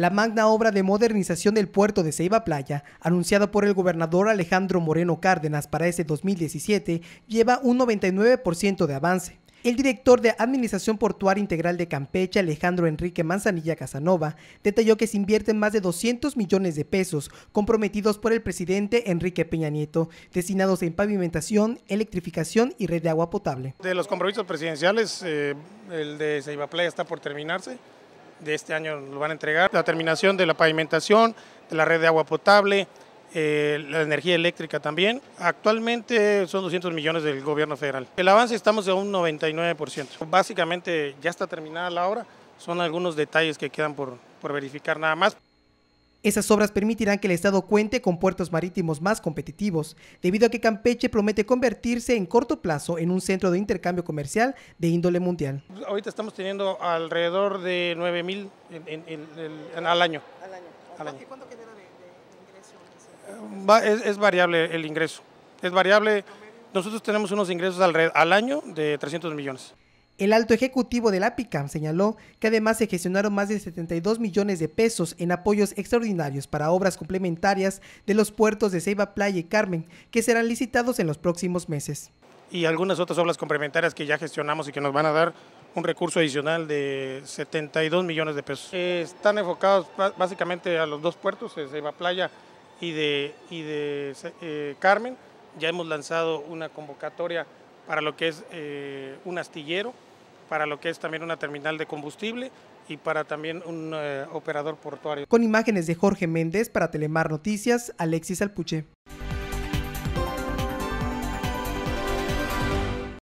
La magna obra de modernización del puerto de Ceiba Playa, anunciada por el gobernador Alejandro Moreno Cárdenas para ese 2017, lleva un 99% de avance. El director de Administración Portuaria Integral de Campeche, Alejandro Enrique Manzanilla Casanova, detalló que se invierten más de 200 millones de pesos comprometidos por el presidente Enrique Peña Nieto, destinados en pavimentación, electrificación y red de agua potable. De los compromisos presidenciales, eh, el de Ceiba Playa está por terminarse de este año lo van a entregar. La terminación de la pavimentación, de la red de agua potable, eh, la energía eléctrica también. Actualmente son 200 millones del gobierno federal. El avance estamos a un 99%. Básicamente ya está terminada la obra, son algunos detalles que quedan por, por verificar nada más. Esas obras permitirán que el Estado cuente con puertos marítimos más competitivos, debido a que Campeche promete convertirse en corto plazo en un centro de intercambio comercial de índole mundial. Pues, ahorita estamos teniendo alrededor de 9 mil al año. ¿Cuánto queda de, ingresos? Eh, es, variable el ingreso. Es variable. Nosotros tenemos unos ingresos al, al año de 300 millones. El alto ejecutivo de la PICAM señaló que además se gestionaron más de 72 millones de pesos en apoyos extraordinarios para obras complementarias de los puertos de Ceiba, Playa y Carmen, que serán licitados en los próximos meses. Y algunas otras obras complementarias que ya gestionamos y que nos van a dar un recurso adicional de 72 millones de pesos. Eh, están enfocados básicamente a los dos puertos, de Ceiba Playa y de, y de eh, Carmen. Ya hemos lanzado una convocatoria para lo que es eh, un astillero para lo que es también una terminal de combustible y para también un eh, operador portuario. Con imágenes de Jorge Méndez para Telemar Noticias, Alexis Alpuche.